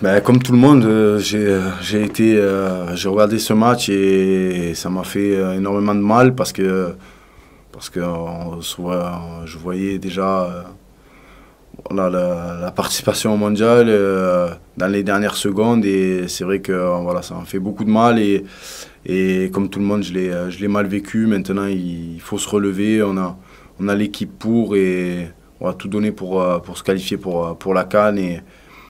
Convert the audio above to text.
Ben, comme tout le monde, euh, euh, j'ai été, euh, regardé ce match et ça m'a fait énormément de mal parce que parce que je voyais déjà la, la, participation Mondial dans les dernières secondes et c'est vrai que voilà ça m'a fait beaucoup de mal et, et comme tout le monde je l'ai je mal vécu. Maintenant il, faut se relever, on a on a l'équipe pour et on va tout donner pour pour se qualifier pour pour la Cannes et